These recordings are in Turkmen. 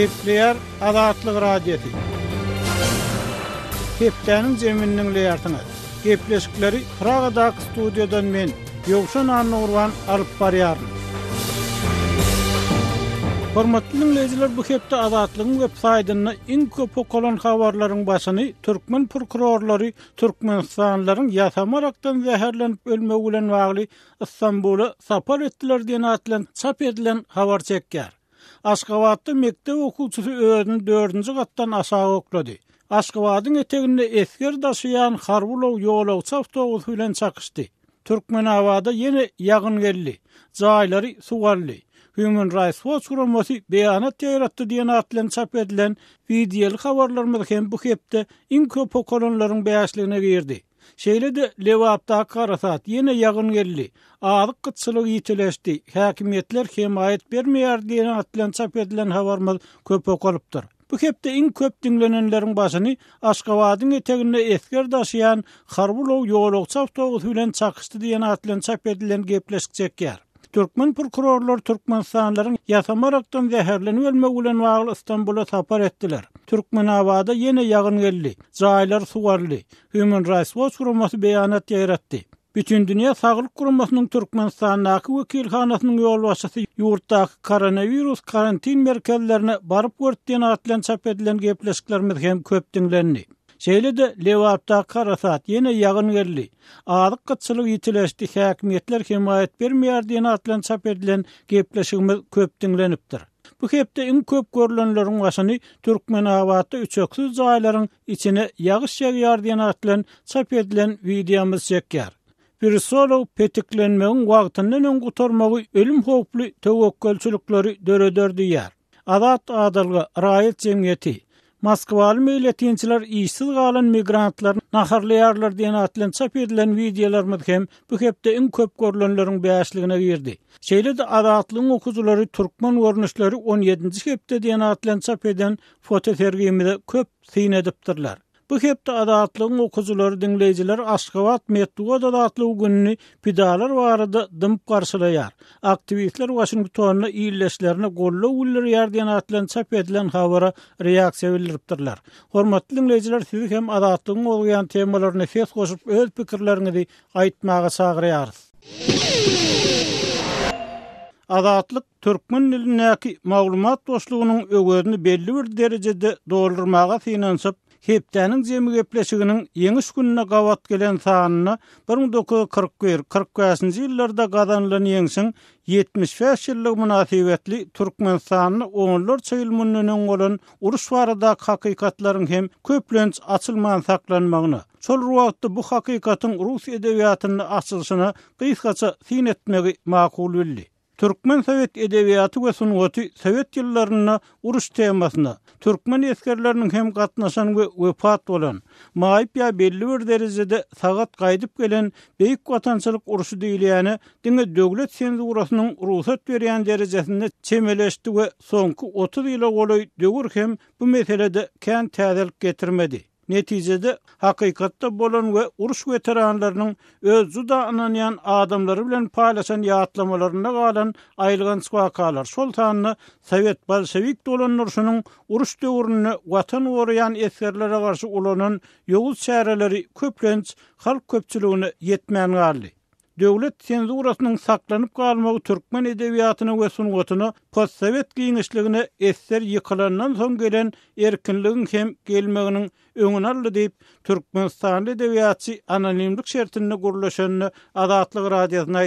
Gepleyer Azatlyk Radiosi. Gepdenin zeminiň leýartyny. Gepleşikleri Praga studiýadan men Ýogşan Anny Urwan alyp barýar. Hormatly dinleyijiler, bu hepde Azatlygyň we saýdyny iň köp okalan habarlaryň başyny türkmen prokurorlary türkmenistanlaryň ýasamaraktan zäherlenip ölmegi bilen bagly Istanbul'a sapar etdiler diýen atlan çap edilen habar çekýär. Aşgabatda mekde okulçusu özün 4-nji gatdan aşağı okladı. Aşgabadyň etegini esger daşyan Harbulow ýolaw çapdogy bilen çakyşdy. Türkmen awada ýene ýagyn geldi. Jaýlary suwarly. Human Rights Watch gromosy beýanat ýaratdy diýen atlan çap edilen wideo habarlarymyz hem bu hepde iň köp okolonlaryň girdi. Şeýle de Lewapda Karasat ýene ýagyn geldi. Aýyk gyçylyk ýetileşdi. Häkimetler himayet bermeýär diýen atlan çap edilen habarmy köp okalypdyr. Bu hepde iň köp diňlenenleriň başyny Aşgabadyň etegine esger daşyan Harbulow ýolugçap togy bilen çakyşdy diýen atlan çap edilen gepleşjek ýer. Türkmen prokurorlar Türkmen sanların yasamaraktan zehirlenu ölme ulen vağlı İstanbul'a sapar etdiler. Türkmen avada yine yağın geldi. Jaýlar suvarlı. Human Rights Watch kurulması beyanat ýaýratdy. Bütün dünya sağlık kurumasının Türkmenistan'daki vekil hanasının yol başası yurttaki koronavirus karantin merkezlerine barıp vörtdiyen atlen çap edilen gepleşiklerimiz hem köp Şeýle de lewatda gara saat ýene ýagyn gelli. Aryk gatçylyk ýetilesdi, häkimetler himayet bermeýär diýen atlan çap edilen gepleşigimiz köp dinlenipdir. Bu hepde iň köp görülenleriň başyny türkmen awatda üçeksiz jaýlaryň içine ýagyş ýagýar diýen atlan çap edilen wideomyz ýekär. Bir solo petiklenmegin wagtynyň öňgü gutarmagy ölüm howpli töwekkelçilikleri döredördi ýer. Adat adalga raýat jemgeti Moskvalı milletinçiler işsiz qalan migrantlar naharlı yarlar diyen atlan çap edilen videolar bu hepte ün köp görülenlerin beyaşlığına girdi. Şeyle de adatlığın okuzuları Türkman görünüşleri 17. hepte diyen atlan çap eden foto köp sin Bu hepde adatlygyň okuzulary dinleýijiler askavat metduga adatly günni pidalar barada dymyp garşylaýar. Aktivistler Washingtonyna iýilleşlerini gollaw ulyr ýerden atlan çap edilen habara reaksiýa bildiripdirler. Hormatly dinleýijiler, siz hem adatlygyň bolýan temalaryna ses goşup öz pikirlerinizi aýtmagy çagyrýarys. Azatlyk türkmen dilindäki maglumat dostlugynyň ögödini belli bir derejede doldurmaga finansyp Hepdäniň jemi gepleşiginiň ýeňiş gününe gawat gelen sanyny 1941-45-nji ýyllarda gazanlan ýeňsiň 70 ýaşlyk munasibetli türkmen sanyny onlar çyýylmunynyň golun uruş barada hakykatlaryň hem köplenç açylman saklanmagyny. Çol ruwatda bu hakykatyň Rus edebiýatynyň açylyşyny gysgaça fin etmegi makul Türkmen Sovet edebiyatı we sunuwaty Sovet ýyllaryny uruş temasyna türkmen eskerleriniň hem gatnaşan ve vefat bolan maýyp ýa belli bir derejede sagat gaýdyp gelen beýik watançylyk uruşy diýilýäni diňe döwlet senzurasynyň ruhsat berýän derejesinde çemeleşdi ve soňky 30 ýyla olay döwür hem bu meselede kän täzelik getirmedi. netijede hakykatda bolan we urus veteranlarynyň öz juda ananyan adamlary bilen paýlaşan ýatlamalaryna galan aýrylgan wakalar sultanyny Sowet Bolshevik dolanyşynyň urus döwrüne watan goraýan eserlere garşy ulanan ýogul çäreleri köplenç halk köpçüligini ýetmän galdi. Dövlet senzurasının saklanıp kalmağı Türkmen edeviyatını ve sunuvatını Passovet giyinişliğine eser yıkılandan son gelen erkinliğin hem gelmeğinin önün aldı deyip Türkmen sani edeviyatçı anonimlik şertinini kuruluşanını adatlı radiyatına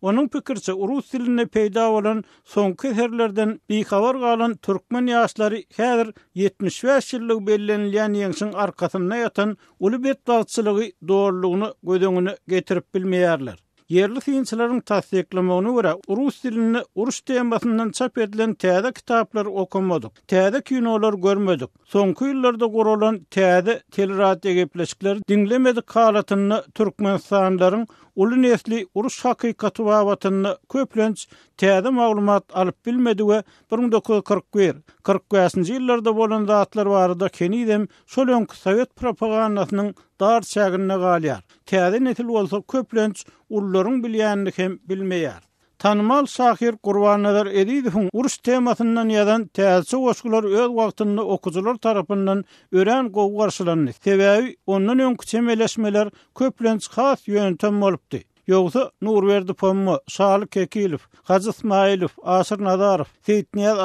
Onun pikirse Urus siline peyda olan son keserlerden bihavar kalan Türkmen yaşları her 75 yıllık belirlenliyen yansın arkasına yatan ulubiyatçılığı doğruluğunu gödüğünü getirip bilmeyerler. Yerli fiinçilerin tasdiklamagyna görä rus dilini urus temasyndan çap edilen täze kitaplar okunmadyk. Täze kinolar görmedik. Soňky ýyllarda gorulan täze telerat gepleşikleri dinlemedik halatyny türkmen sanlaryň uly nesli urus hakykaty we watanyny köplenç täze maglumat alyp bilmedi we 1941-40-njy ýyllarda bolan zatlar barada kenidem şolonky sowet propagandasynyň dar çağınına galyar. Tiyadi netil olsa köplönç ulların bilyanını hem bilmeyar. Tanımal sahir kurvanadar edidifun urs temasyndan yadan tiyadisi oskular öz vaqtında okuzular tarafından ören qovgarsılanı. Tebevi ondan önkü temelesmeler köplönç xas yöntem bolupdy. Yoksa Nurverdi Verdi Pommu, Şalı Kekilif, Hacı Smailif, Aşır Nadarif, Seyit Niyaz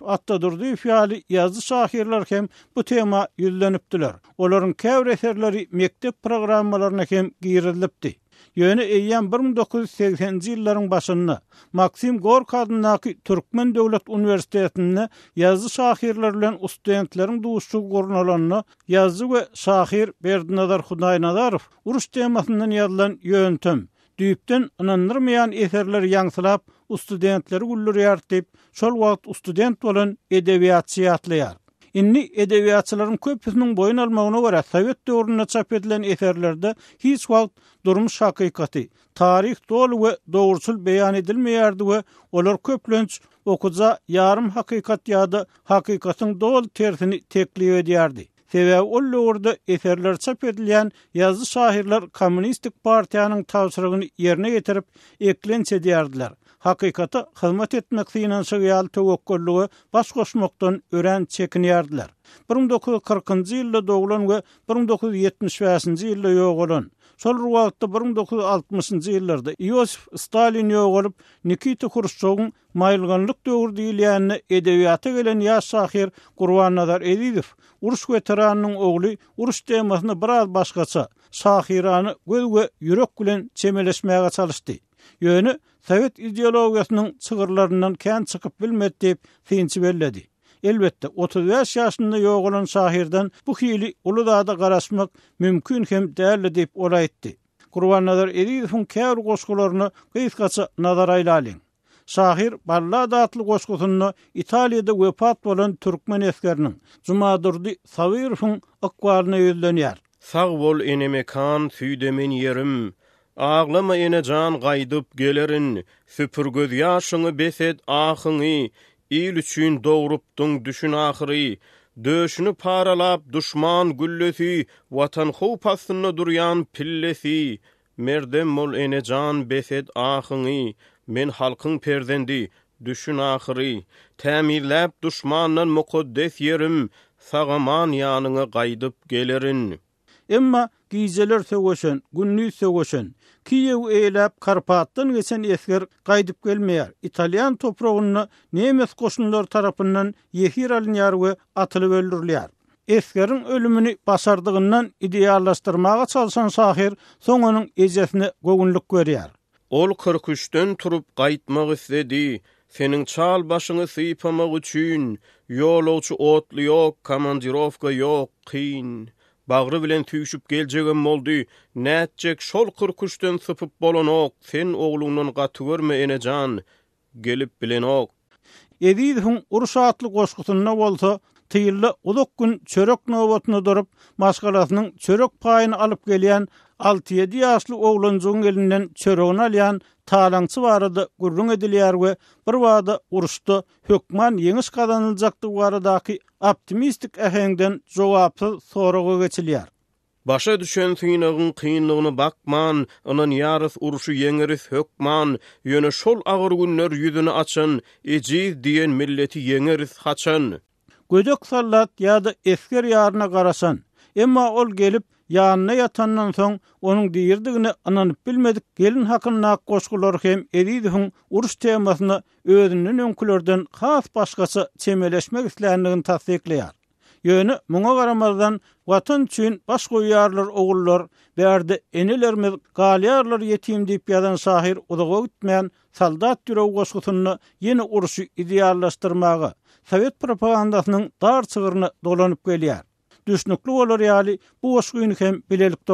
Atta Durduyif yali yazı şahirler kem bu tema yüllenipdiler. Oların kevr eserleri mektep programmalarına kem giyirilipdi. Yöne eyyen 1980-ci yılların başında Maksim Gork adınaki Türkmen Devlet Üniversitesi'nde yazı şahirlerle ustudentlerin duğuşu korunalanına yazı ve şahir Berdinadar Hunay Nadarif uruş temasından yazılan yöntem. düýüpden ynandyrmaýan eserler ýaňsylap, studentleri gullurýar diýip, şol wagt student bolan edebiýatçy ýatlaýar. Inni edebiýatçylaryň köpüsiniň boyun almagyna görä Sowet döwründe çap edilen eserlerde hiç wagt durmuş hakykaty, tarih dol we dogrusul beýan edilmeýärdi we olar köplenç okuza yarım hakykat ýa-da hakykatyň dol tersini teklif Tebe ullu urda eferler çap edilyen yazı sahirlar Komünistik Partiyanın tavsırıgını yerine getirip eklense diyardiler. Haqiqata hizmet etmek sinan sığyal tevokkulluğu bas koşmaktan ören çekiniyardiler. 1940-cı doğulun ve 1970-vəsinci illa yoğulun. Sol wagtda 1960-njy ýyllarda Iosif Stalin ýogurup Nikita Khrushchevň maýylganlyk döwrüde ýylýanyny edebiýata gelen ýaş sahir Gurwan Nazar Edidow uruş veteranynyň ogly uruş temasyny biraz başgaça sahirany göz we ýürek bilen çemeleşmäge çalyşdy. Ýöni Sowet ideologiýasynyň çygyrlarından kän çykyp bilmedi diýip fiýinçi elbette 35 yaşında yoğulan sahirden bu hili Uludağ'da garasmak mümkün hem değerli deyip ola etti. Kurban nazar edildifun kevr koskularını gıyıtkaçı Sahir Balla Dağıtlı Koskutunlu İtalya'da vefat olan Türkmen eskerinin zumadurdi Savirfun akvarına yüzleniyer. Sağ bol enime kan füydemin yerim, Ağlama ene can gaydıp gelerin, Süpürgöz yaşını beset ahını, il üçün doğrupdun düşün axiri döşünü paralap düşman güllüsi vatan xopasını duryan pillesi merdem mol ene can besed men halqın perdendi düşün axiri təmirlap düşmanın müqaddəs yerim sağaman yanını qaydıp gelerin emma gizeler sevəsən günlü sevəsən Kiyev eýläp Karpatdan geçen esger gaýdyp gelmeýär. Italyan toprağyna nemet goşunlar tarapyndan Yehir Alinyar we atylyp öldürilýär. Eskerin ölümünü basardığından idealastırmağa çalışan Sahir son onun ecesine gogunluk veriyar. Ol 43'ten turup qayıtmaq istedi. Senin çal başını sıypamaq üçün yol oçu otlu yok, komandirovka yok, qiyin. Bağrı bilen tüyüşüp gelcegim moldu, ne şol kırkuştan sıpıp bolun ok, sen oğlunun ene can, gelip bilen ok. Edeid hün ursaatlı koşkutunna volta, Tiyilli uluk gün çörek novatna durup, maskalasının çörek payini alıp geliyen, 6-7 yaşlı oğlancı elinden oğlancı oğlancı talançı varada gurrun edilýär we bir wada urusda hökman ýeňiş gazanyljakdy waradaky optimistik ähengden jogapsy sorugy geçilýär. Başa düşen tüýnüň kynlygyny bakman, onun ýaryş uruşy ýeňeris hökman, ýöne şol agyr günler ýüzüni açan eji diýen milleti ýeňeris haçan. Gödök sallat ýa-da esker ýarına garasan, emma ol gelip yanına yatandan son onuň diýirdigini ananyp bilmedik. Gelin hakyna goşgulary hem eridihin uruş temasyny özünden öňkülerden has başgasy temeleşmek islänligini tasdikleýär. Yönü muňa garamazdan watan üçin baş goýýarlar oglullar, berdi enelermiz galyarlar ýetim diýip ýadan sahir uzagy gitmeýän saldat ýüreg ýene uruşy ideallaşdyrmagy Sowet propagandasynyň dar çygyryny dolanyp gelýär. düşnüklü olur yali bu oşgüyünü hem bilelik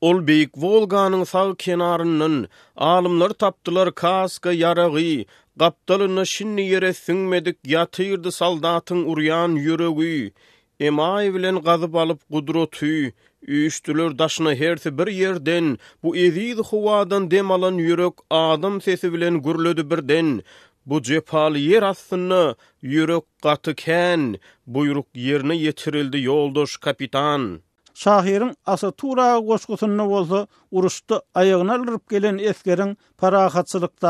Ol Beyik Volga'nın sağ kenarının alımlar taptılar kaska yarağı, kaptalını şinni yere sünmedik yatırdı saldatın uryan yürögü, emay bilen gazıp alıp kudrotu, Üýüştüler daşyna herti bir yerden bu ezid howadan demalan ýürek adam sesi bilen gürlüdi birden Bu cepal yer aslını yürük katı buyruk yerini yetirildi yoldoş kapitan. Şahirin asa tuğra koşkutunu bozu uruştu ayağına lırıp gelen eskerin parahatçılık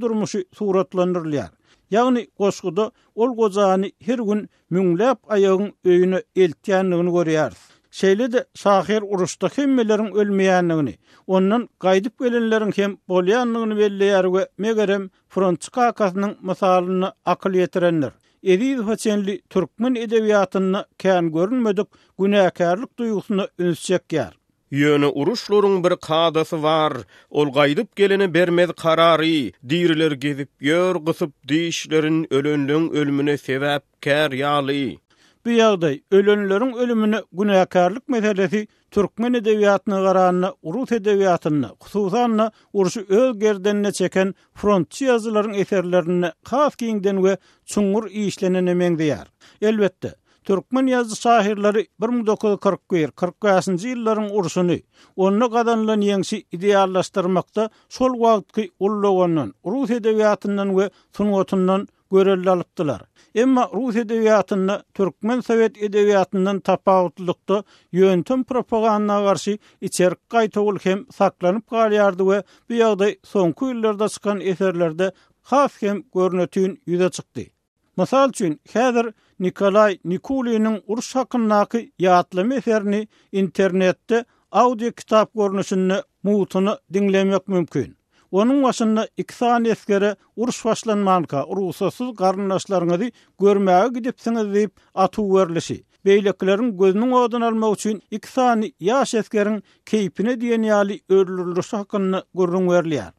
durmuşu suratlanırlar. Yani koşkutu ol gozani her gün münglep ayağın öyünü eltiyanlığını görüyoruz. Şeýle de sahir uruşda kimmelerin ölmeýändigini, ondan gaýdyp gelenleriň hem bolýanlygyny belleýär we megerem frontçyk akasynyň mysalyny akl ýetirenler. Ediz Hoçenli türkmen edebiýatyny kän görünmedik günäkärlik duýgusyny ünsek ýer. Ýöne uruşlaryň bir kadasy bar, ol gaýdyp geleni bermez karary, diýriler gezip ýör gysyp diýişlerin ölenliň ölümüne sebäpkär ýaly. Bu ýagdaý ölenleriň ölümini günäkärlik meselesi türkmen edebiýatyna garanyna urus edebiýatyna, hususan urşy öz çeken frontçy ýazylaryň eserlerini has giňden we çuňur işlenene meňdeýär. Elbetde, Türkmen yazı sahirleri 1941 1945 ci ýyllaryň ursunu, onunla kadanlan yengsi idealastırmakta sol vaatki ullogonun, ruh edebiýatynyň ve sunuotundan görelli alıptılar. Emma Rus edebiyatını Türkmen Sovet edebiyatından tapavutlukta yöntüm propaganda karşı içerik kayta ol hem saklanıp kalyardı ve bu yağday sonku yıllarda çıkan eserlerde has hem görünötüğün yüze çıktı. Masal üçün, hedir Nikolay Nikuli'nin urs hakkındaki yaatlama eserini internette audio kitap görünüşünün mutunu dinlemek mümkün. Onun başında iki tane eskere uruş başlanmanka ruhsasız karnaşlarınızı görmeye gidipsiniz deyip atu verilişi. Beyliklerin gözünün odun alma için iki tane yaş eskerin keyfine diyen yali örülürlüsü hakkında gurrun verliyar.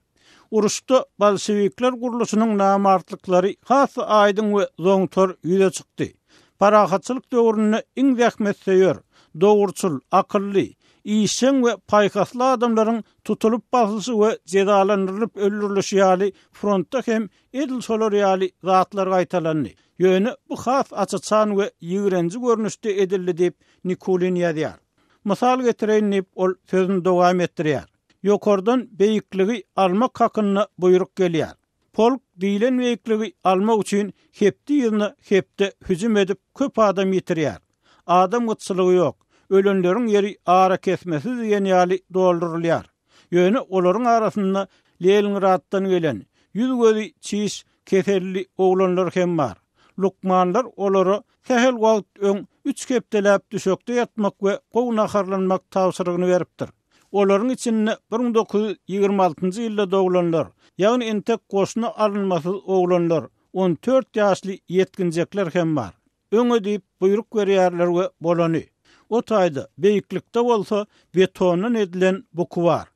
Uruşta Balsivikler kuruluşunun namartlıkları has aydın ve zontor yüze çıktı. Parahatçılık doğrununu in zekmet akıllı, işin ve paykaslı adamların tutulup basılısı ve cedalanırılıp öldürülüşü yali frontta hem edil solor yali rahatlar gaytalanlı. Yönü bu xaf açıçan ve yigrenci görünüşte edildi deyip Nikulin yadiyar. Masal getireyinip ol sözünü devam ettiriyar. Yokordan beyikliği alma kakınına buyruk geliyar. Polk dilen beyikliği alma uçin hepti yılını hepte hücum edip köp adam yitiriyar. Adam ıtsılığı yok. ölenlerin yeri ara kesmesi ziyanyali doldurulyar. Yönü olorun arasında Leningrad'dan gelen yüz gözü çiş keserli oğlanlar hem var. Lukmanlar oloru sehel vaqt öň üç kepdeläp düşökde yatmak we gowna harlanmak tawsyrygyny beripdir. Olorun içinde 1926-njy ýylda doğulanlar, ýagny entek goşuna alınmasy oğlanlar, 14 ýaşly ýetginjekler hem bar. Öňe buyruk berýärler we bolany. o taýda beýiklikde bolsa betondan edilen bu kuwar.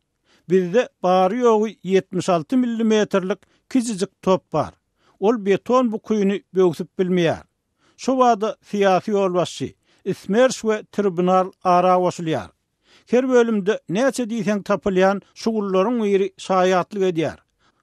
Bizde bari ýogy 76 mm'lik kiçijik top bar. Ol beton bu kuyuny bögüsüp bilmeýär. Sovada wada fiýasy ýol Ismers ve tribunal ara wasulýar. Her bölümde näçe diysen tapylýan şugullaryň ýeri saýatlyk edýär.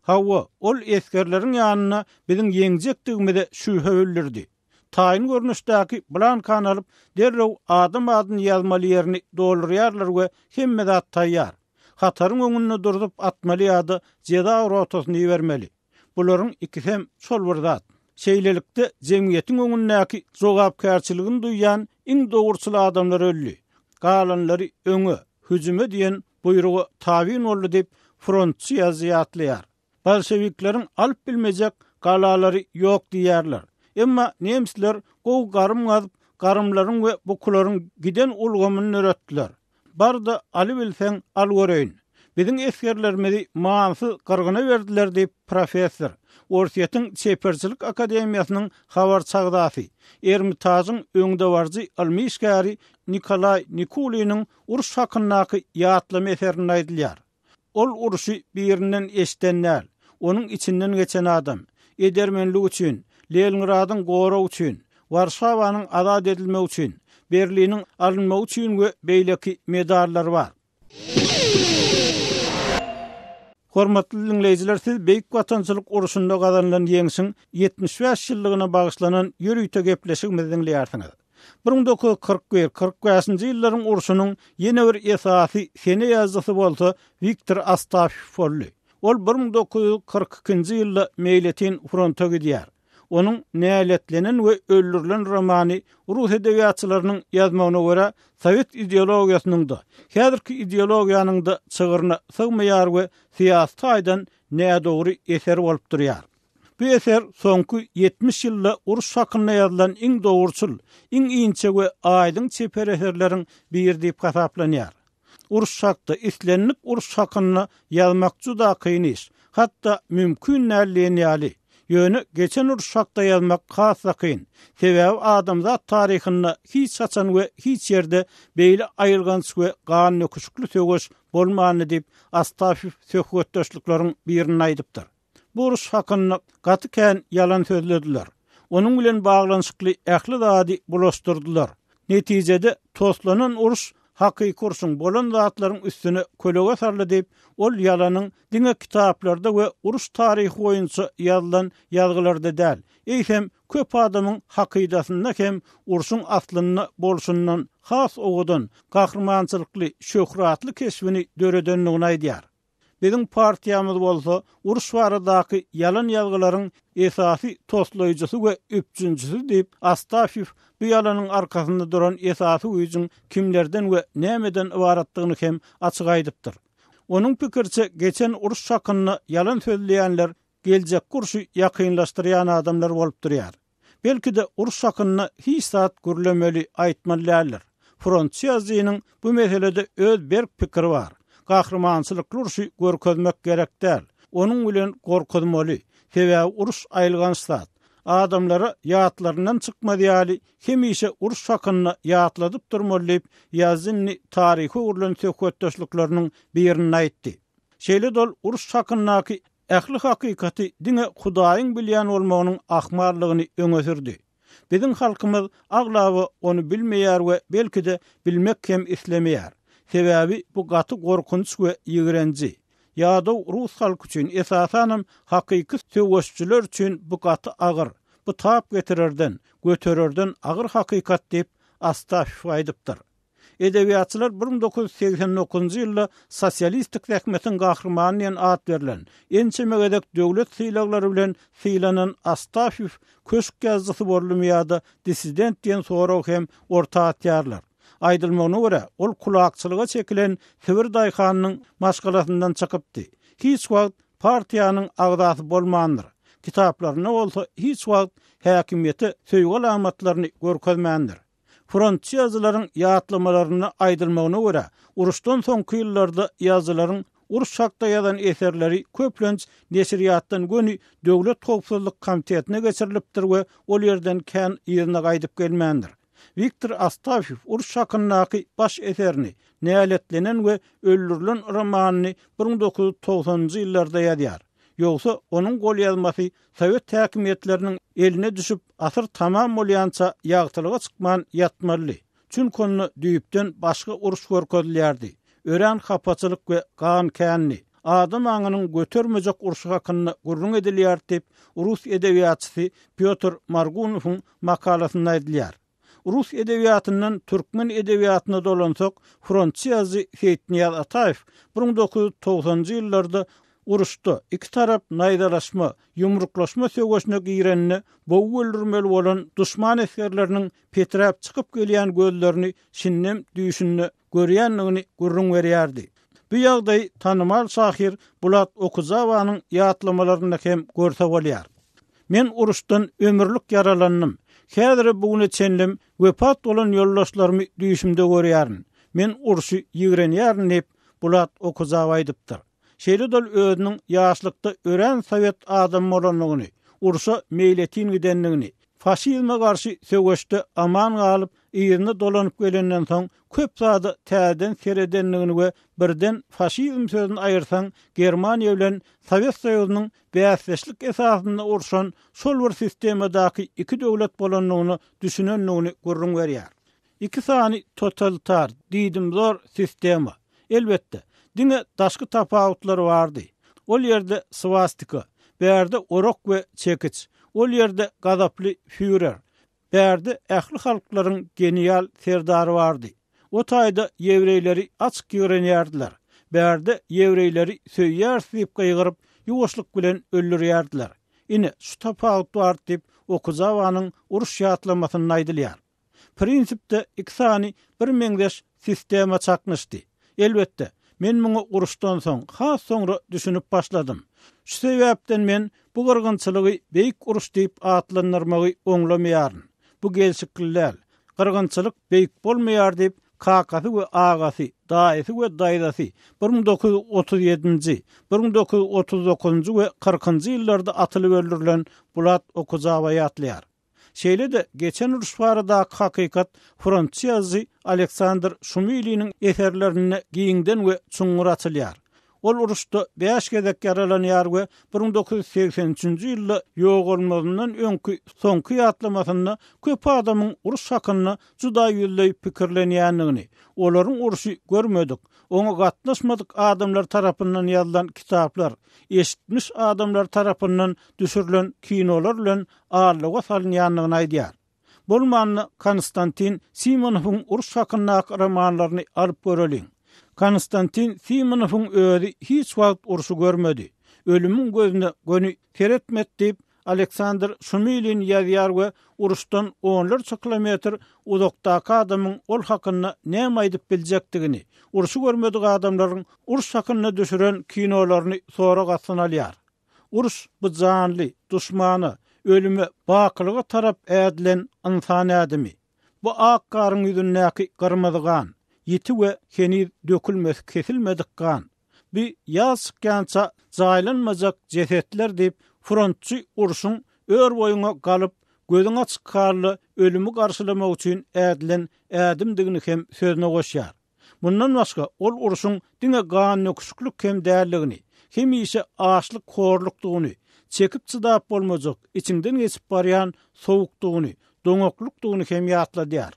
Hawa, ol eskerleriň ýanyna biziň ýeňjekdigimizde şu höwüllürdi. tayin görnüşdäki blan kanalıp derrew adam adyn yazmaly ýerini dolduryarlar we hemme zat taýýar. Hatarym öňünde durup atmaly ýady, jeda rotos bermeli. Bularyň ikisi hem sol wurda. Şeýlelikde jemgyýetiň öňündäki jogapkärçiligiň duýan iň dogrusy adamlar öldü. Galanlary öňe hüjüme diýen buyrugy tawin boldy diýip frontçy ýazýatlar. Bolşewiklaryň alp bilmejek galalary ýok diýerler. Emma nemsler gow qarım gazyp qarımların we bukularyň giden ulgamyny nöretdiler. Barda Ali bilsen al göreýin. Biziň eskerlerimizi maansy gargyna berdiler diýip professor Orsiýetiň Çeperçilik Akademiýasynyň habar çagdaty Ermitajyň öňünde Nikolay Nikulinin urş hakynnaky ýatly meserini Ol urşy birinden eşdenler, onun içinden geçen adam, edermenlik üçin, Leningradyň goýrag üçin, Warszawanyň azad edilmegi üçin, Berlinň alynmagy üçin we beýleki medallar bar. Hormatly dinleýijiler, siz Beýik Watanjylyk uruşunda gazanylan ýeňsin 75 ýyllygyna bagyşlanan ýörüýte gepleşigimizi dinleýärsiňiz. 1941-45-nji ýyllaryň uruşunyň ýene bir esasy sene ýazgysy bolsa, Viktor Astafjew Ol 1942-nji ýylda meýletin frontoga gidýär. onun nəyətlənən və öldürülən romani, ruh edəviyyatçılarının yazmağına vərə sovet ideologiyasının da, xədirki ideologiyanın da çıqırına sığmayar və siyas taydan doğru eser olub duruyar. Bu eser sonku 70 yıllə uruş şaqınla yazılan in doğursul, in inçə və aydın çəpər eserlərin bir deyib qasaplanyar. Uruş şaqda islənlik uruş şaqınla da Hatta mümkün nəliyyəni yəli, Yönü geçen urşakta yazmak kaasla kıyın. Tevev adamda tarihinde hiç saçan ve hiç yerde beyli ayılgansı ve gağın nökuşuklu sögöz bolmağını deyip astafif sökhötdöşlüklerin birini aydıptır. Bu urş hakkında katıken yalan sözlediler. Onun bilen bağlanışıklı ehli dadi bulosturdular. Neticede Toslanın urş haqi kursun bolan zatların üstünü kölöge sarlı deyip, ol yalanın dine kitaplarda ve urus tarihi oyuncu yazılan yazgılarda del. Eysem köp adamın haqqydasında kem ursun aslınına bolsundan has oğudun kahrmançılıklı şöhratlı kesvini dörödönlüğuna ediyar. Bizim partiyamız bolsa uruş varadaki yalan yalgıların esasi toslayıcısı ve öpçüncüsü deyip Astafif bu yalanın arkasında duran esasi uyucun kimlerden ve nämeden ibarattığını hem açyk aýdypdyr. Onun pikirçe geçen uruş şakınına yalan sözleyenler gelecek kurşu yakınlaştırayan adamlar olup durýar. Belki de uruş şakınına hiç saat gürlemeli aitmanlayarlar. Frontiyazi'nin bu meselede öz bir pikir var. gahrymançylyk lursy görkezmek gerekdir. Onuň bilen gorkudmaly. Sebäbi uruş aýylgan stat. Adamlara ýatlaryndan çykma diýali, kimisi uruş hakynda yaatladyp durmalyp, ýazyň taryhy urulan töhfetdeşliklerini birini aýtdy. Şeýle dol uruş hakyndaky ähli hakykaty diňe Hudaýyň bilýän bolmagynyň ahmarlygyny öňüsürdi. Bizim halkymyz aglawy onu bilmeýär we belki-de bilmek hem islemeýär. Sebäbi bu gaty gorkunç we ýigrenji. Ya da rus halky üçin esasanym hakyky töwüşçüler üçin bu gaty agyr. Bu tap getirerden, götörerden agyr hakykat diýip asta şuwaýdypdyr. Edebiýatçylar 1989-njy ýylda sosialistik rahmetin gahrymany ad at berilen, ençe megedek döwlet syýlaglary bilen syýlanan Astafyf köşk ýazgysy bolmaýady, dissident diýen sorag hem orta atýarlar. aydylmagyna görä ol kulakçylyga çekilen Tiber daýhanynyň maşgalatyndan çykypdy. Hiç wagt partiýanyň agdaty bolmandyr. Kitaplaryna bolsa hiç wagt häkimiýeti söýgä alamatlaryny görkezmändir. Frontçy ýazylaryň ýatlamalaryny aydylmagyna görä soň kyllarda ýazylaryň Urus şakta yadan eserleri köplönç nesiriyattan gönü dövlet topsuzluk Komitetine geçirilipdir ve o yerden kən iyirna qaydıp gelmendir. Viktor Astafyev urş hakkındaki baş eserini Nealetlenen ve Öldürülen romanını 1990-cı illerde yadiyar. Yoksa onun gol yazması Sovet tehakimiyetlerinin eline düşüp asır tamam olyansa yağıtılığa çıkman yatmalı. Tüm konunu düyüpten başka urş korkodilerdi. Ören kapatılık ve kağın kendini. Adam anının götürmeyecek urşu hakkını gurrun ediliyar tip Rus edebiyatçısı Piotr Margunov'un makalasında ediliyar. Rus edebiyatından Türkmen edebiyatına dolansak, Frantsız yazı Feitni Yal 1990-cı yıllarda iki taraf naydalaşma, yumruklaşma sögoşnök iğrenine boğu öldürmel olan düşman eskerlerinin petrap çıkıp geliyen gözlerini şinnem düyüşününü görüyenliğini gurrun veriyerdi. Bu yağday tanımal sahir Bulat Okuzava'nın hem kem görsevaliyar. Men Urusdan ömürlük yaralanım. Kədri bugünə çəndim və pat olan yollaşlarımı düyüşümdə qor yarın. Mən ursu yigrən bulat o qızava idibdir. Şeridol öğdünün ören sovet adam olanlığını, ursa meyletin gidenliğini, faşizme garşy sögüşde aman galyp iýerine dolanyp gelenden soň köp sada täden seredenligini we birden faşizm sözüni aýyrsaň Germaniýa bilen Sowet Soýuzynyň bäsleşlik esasyny urşan şol bir sistemadaky iki döwlet düşünən düşünenligini görrüň berýär. Iki sany totalitar diýdim zor sistema. Elbetde, dinə daşky tapawutlary bardy. Ol ýerde swastika, berde orok we çekiç. ol yerde gazaply führer, Berdi ähli halklaryň genial serdary bardy. O taýda ýewreýleri açyk ýörenýärdiler. Berdi yevreyleri söýýär süýip gygyryp ýuwuşlyk bilen öldürýärdiler. Ine şu tapawut artyp Okuzawanyň uruş ýatlamasyny aýdylýar. Prinsipde iksani bir sistema çaknyşdy. Elbetde, men muny uruşdan soň, ha soňra düşünip başladym. Şu sebäpden men bu gürgünçiligi beýik uruş diýip atlanmagy oňlamaýaryn. Bu gelsikliler gürgünçilik beýik bolmaýar diýip kakafy we agafy, daýfy we daýdafy 1937-nji, 1939-njy we 40-njy ýyllarda atylyp öldürilen Bulat Okuzawa ýatlyar. Şeýle de geçen uruş barada hakykat Frontsiýazy Aleksandr Şumilinin eserlerini giýingden we çuňgur Ol uruşda 5 gedek yaralan yargı 1983-cü ilde yoğuk olmadığından önkü sonkü yatlamasını köp adamın uruş hakkını cuda yüldeyip pikirlen yanını. Oların uruşu görmüyorduk. Onu katlaşmadık adamlar tarafından yazılan kitaplar, eşitmiş adamlar tarafından düşürülen kinolarla ağırlığa salın yanına idiyar. Bulmanlı Konstantin Simonov'un uruş hakkını akramanlarını alıp görüleyin. Konstantin Fimonov'un öri hiç vaqt urşu görmedi. Ölümün gözünü gönü keretmet deyip Aleksandr Sumilin yazyar ve urştun 10-lar çıklamiyatır uzakta ka adamın ol haqqına ne maydip bilcaktigini. Urşu görmedik adamların urş haqqına düşüren kinolarını sonra qatın aliyar. Urş bu zanli, düşmanı, ölümü, bakılığı tarap edilen anthani adimi. Bu aqqarın yudun nəki qarmadigan. yeti we kenir dökülmez kesilmedik kan. Bi yaz kansa zaylanmazak cesetler deyip frontçi ursun ör boyuna kalıp gözüna çıkarlı ölümü karşılama uçuyun edilen edim digini hem sözüne koşar. Bundan başka ol ursun dine gani nöksüklük kem değerliğini kem ise ağaçlı korlukluğunu çekip çıdaap olmazak içinden esip bariyan soğuk doğunu, hem yatla diyar.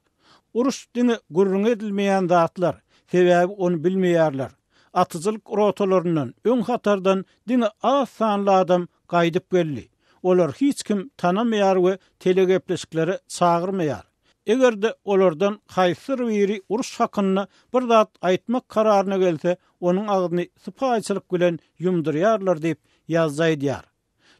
Uruş dini gürrün edilmeyen dağıtlar, hevabı onu bilmeyarlar. Atıcılık rotalarının ön hatardan dini ağız sanlı adam kaydıp belli. Olar hiç kim tanamayar ve telegeplesikleri sağırmayar. Eger de olardan kaysır veri uruş hakkını bir dağıt aitmak kararına gelse, onun ağzını sıpa açılık gülen yumdur yarlar deyip yazzaydiyar.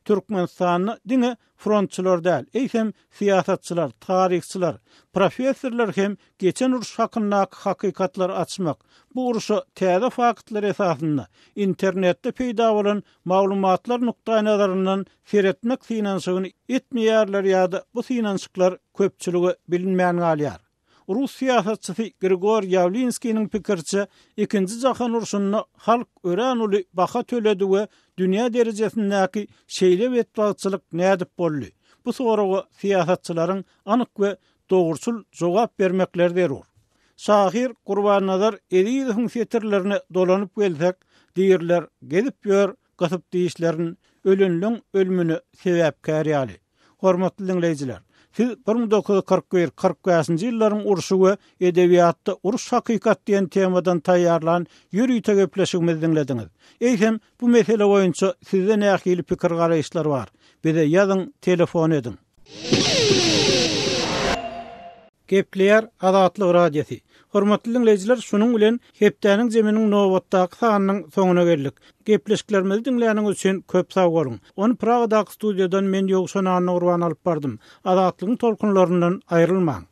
Türkmenistan'ı dini dine frontçular del. Hem fiyatatçylar, tarixçylar, professorlar hem geçen uruş hakkındaki hakikatlar açmak. Bu urşu taraf hakları esasında internetde peýda bolan maglumatlar nukdaýnalaryny nazarından etmek finansygyny etmeýärler ýa-da bu finansyklar köpçüligi bilinmeýärin ýaly. Rus siyasatçısı Grigor Yavlinskiy'nin pikirçi, ikinci cahan urşunna halk ören uli baxa töledi ve dünya derecesindaki şeyle ve etlaçılık nedip bolli. Bu soruğu siyasatçıların anık ve doğursul cevap vermekler derur. Sahir Kurbanadar Edidov'un fetirlerine dolanıp gelsek, diyirler gelip yör, gıtıp diyişlerin ölünlün ölmünü sebep kariyali. Hormatlı dinleyiciler, Siz 1941-45-nji ýyllaryň uruşy we edebiýatda uruş hakykat diýen temadan taýýarlan ýürüýte göpleşik dinlediňiz. Eýhem bu mesele boýunça sizde näçe ýyl pikir garaýşlar bar? Bize ýazyň telefon edin. Gepler Adatly radiýasy. Hormatly lejler şunun bilen hepdäniň zeminiň nowatdaky sanynyň soňuna geldik. Gepleşikler meldinläniň üçin köp sag bolun. Onu Pragadaky studiýadan men ýogşanany urwan alyp bardym. Adatlyň tolkunlaryndan aýrylmaň.